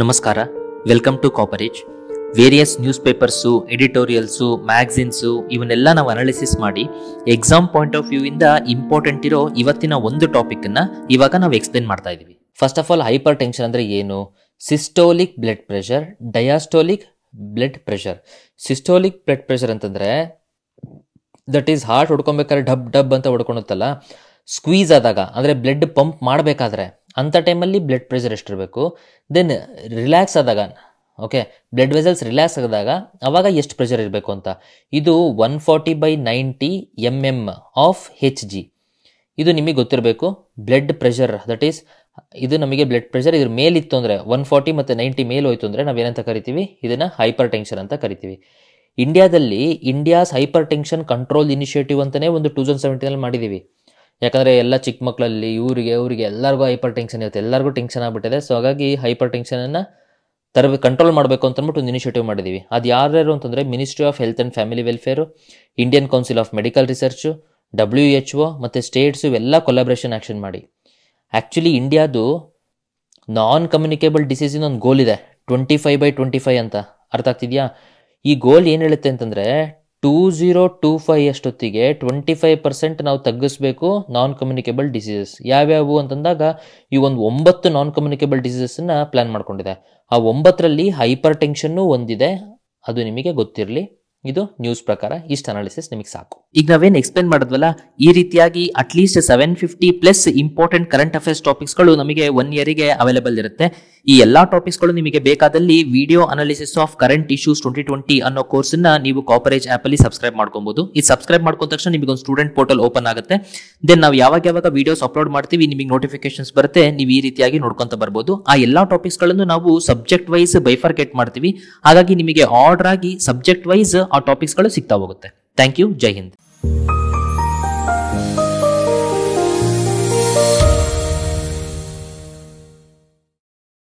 ನಮಸ್ಕಾರ welcome to coverage various news papers editorials magazines ಇವನ್ನೆಲ್ಲ ನಾವು ಅನಾಲಿಸಿಸ್ ಮಾಡಿ ಎಕ್ಸಾಮ್ ಪಾಯಿಂಟ್ ಆಫ್ ವ್ಯೂ ಇಂದ ಇಂಪಾರ್ಟೆಂಟ್ ಇರೋ ಇವತ್ತಿನ ಒಂದು ಟಾಪಿಕ್ ಅನ್ನ ಇವಾಗ ನಾವು ಎಕ್ಸ್ಪ್ಲೇನ್ ಮಾಡ್ತಾ ಇದೀವಿ first of all hypertension ಅಂದರೆ ಏನು systolic blood pressure diastolic blood pressure systolic blood pressure ಅಂತಂದ್ರೆ ದಟ್ ಈಸ್ ಹಾರ್ಟ್ ಹೊಡ್ಕೊಬೇಕಾದ್ರೆ ಡಬ್ ಡಬ್ ಅಂತ ಹೊಡ್ಕೊಳುತ್ತಲ್ಲ ಸ್ಕ್ವೀಸ್ ಆದಾಗ ಅಂದರೆ ಬ್ಲಡ್ ಪಂಪ್ ಮಾಡಬೇಕಾದ್ರೆ ಅಂಥ ಟೈಮಲ್ಲಿ ಬ್ಲಡ್ ಪ್ರೆಷರ್ ಎಷ್ಟಿರಬೇಕು ದೆನ್ ರಿಲ್ಯಾಕ್ಸ್ ಆದಾಗ ಓಕೆ ಬ್ಲಡ್ ವೆಸಲ್ಸ್ ರಿಲ್ಯಾಕ್ಸ್ ಆದಾಗ ಅವಾಗ ಎಷ್ಟು ಪ್ರೆಷರ್ ಇರಬೇಕು ಅಂತ ಇದು one forty by ninety M M of H G ಇದು ನಿಮಗೆ ಗೊತ್ತಿರಬೇಕು ಬ್ಲಡ್ ಪ್ರೆಷರ್ ದಟ್ ಈಸ್ ಇದು ನಮಗೆ ಬ್ಲಡ್ ಪ್ರೆಷರ್ ಇದ್ರ ಮೇಲಿತ್ತು ಅಂದರೆ ಒನ್ ಫಾರ್ಟಿ ಮತ್ತು ನೈಂಟಿ ಮೇಲೆ ಹೋಯಿತು ಅಂದರೆ ನಾವೇನಂತ ಕರಿತೀವಿ ಇದನ್ನು ಹೈಪರ್ ಟೆನ್ಷನ್ ಅಂತ ಕರಿತೀವಿ ಇಂಡಿಯಾದಲ್ಲಿ India's hypertension control initiative ಅಂತಲೇ ಒಂದು ಟೂ ತೌಸಂಡ್ ಸೆವೆಂಟೀನಲ್ಲಿ ಮಾಡಿದ್ದೀವಿ ಯಾಕಂದರೆ ಎಲ್ಲ ಚಿಕ್ಕ ಮಕ್ಕಳಲ್ಲಿ ಇವರಿಗೆ ಅವರಿಗೆ ಎಲ್ಲರಿಗೂ ಹೈಪರ್ ಟೆನ್ಷನ್ ಇರುತ್ತೆ ಎಲ್ಲರಿಗೂ ಟೆನ್ಷನ್ ಆಗಿಬಿಟ್ಟಿದೆ ಸೊ ಹಾಗಾಗಿ ಹೈಪರ್ ಟೆನ್ಷನನ್ನು ತರಬೇ ಕಂಟ್ರೋಲ್ ಮಾಡಬೇಕು ಅಂತಂದ್ಬಿಟ್ಟು ಒಂದು ಇನಿಷಿಯೇಟಿವ್ ಮಾಡಿದ್ದೀವಿ ಅದು ಯಾರ್ಯಾರು ಅಂತಂದರೆ ministry of health and family welfare Indian council of medical research W H O ಮತ್ತು ಸ್ಟೇಟ್ಸು ಇವೆಲ್ಲ ಕೊಲಾಬ್ರೇಷನ್ ಆ್ಯಕ್ಷನ್ ಮಾಡಿ ಆ್ಯಕ್ಚುಲಿ ಇಂಡಿಯಾದು ನಾನ್ ಕಮ್ಯುನಿಕೇಬಲ್ ಡಿಸೀಸಿನ ಒಂದು ಗೋಲ್ ಇದೆ twenty five by twenty five ಅಂತ ಅರ್ಥ ಆಗ್ತಿದೆಯಾ ಈ ಗೋಲ್ ಏನು ಹೇಳುತ್ತೆ ಅಂತಂದರೆ ಟೂ ಝೀರೋ ಟೂ ಫೈವ್ ಅಷ್ಟೊತ್ತಿಗೆ ಟ್ವೆಂಟಿ ಫೈವ್ ಪರ್ಸೆಂಟ್ ನಾವು ತಗ್ಗಿಸ್ಬೇಕು ನಾನ್ ಕಮ್ಯುನಿಕೇಬಲ್ ಡಿಸೀಸಸ್ ಯಾವ್ಯಾವು ಅಂತಂದಾಗ ಈ ಒಂದು ಒಂಬತ್ತು ನಾನ್ ಕಮ್ಯುನಿಕೇಬಲ್ ಡಿಸೀಸಸ್ನ ಪ್ಲಾನ್ ಮಾಡ್ಕೊಂಡಿದೆ ಆ ಒಂಬತ್ತರಲ್ಲಿ ಹೈಪರ್ ಟೆನ್ಷನ್ನು ಒಂದಿದೆ ಅದು ನಿಮಗೆ ಗೊತ್ತಿರಲಿ ಇದು ನ್ಯೂಸ್ ಪ್ರಕಾರ ಇಷ್ಟ ಅನಾಲಿಸಿಸ್ ನಿಮಗೆ ಸಾಕು ಈಗ ನಾವೇನು ಎಕ್ಸ್ಪ್ಲೇನ್ ಮಾಡಿದ್ವಲ್ಲ ಈ ರೀತಿಯಾಗಿ at least seven fifty plus important current affairs ಟಾಪಿಕ್ಸ್ಗಳು ನಮಗೆ ಒನ್ ಇಯರಿಗೆ ಅವೈಲೇಬಲ್ ಇರುತ್ತೆ ಈ ಎಲ್ಲಾ ಟಾಪಿಕ್ಸ್ಗಳು ನಿಮಗೆ ಬೇಕಾದಲ್ಲಿ video analysis of current issues twenty twenty ಅನ್ನೋ ಕೋರ್ಸ್ನ ನೀವು ಕಾಪರೇಜ್ ಆಪ್ ಅಲ್ಲಿ ಸಬ್ಸ್ಕ್ರೈಬ್ ಮಾಡ್ಕೊಬಹುದು ಈ ಸಬ್ಸ್ಕ್ರೈಬ್ ಮಾಡ್ಕೊಂಡ ತಕ್ಷಣ ನಿಮಗೆ ಒಂದು ಸ್ಟೂಡೆಂಟ್ ಪೋರ್ಟಲ್ ಓಪನ್ ಆಗುತ್ತೆ ದೆನ್ ನಾವು ಯಾವಾಗ ಯಾವಾಗ ವಿಡಿಯೋಸ್ ಅಪ್ಲೋಡ್ ಮಾಡ್ತೀವಿ ನಿಮಗೆ ನೋಟಿಫಿಕೇಶನ್ಸ್ ಬರುತ್ತೆ ನೀವು ಈ ರೀತಿಯಾಗಿ ನೋಡ್ಕೊಂತ ಬರ್ಬೋದು ಆ ಎಲ್ಲಾ ಟಾಪಿಕ್ಸ್ ಗಳನ್ನು ನಾವು ಸಬ್ಜೆಕ್ಟ್ ವೈಸ್ ಬೈಫರ್ಕೇಟ್ ಮಾಡ್ತೀವಿ ಹಾಗಾಗಿ ನಿಮಗೆ ಆರ್ಡರ್ ಆಗಿ ಸಬ್ಜೆಕ್ಟ್ ವೈಸ್ ಆ ಟಾಪಿಕ್ಸ್ ಗಳು ಸಿಗ್ತಾ ಹೋಗುತ್ತೆ ಥ್ಯಾಂಕ್ ಯು ಜೈ ಹಿಂದ್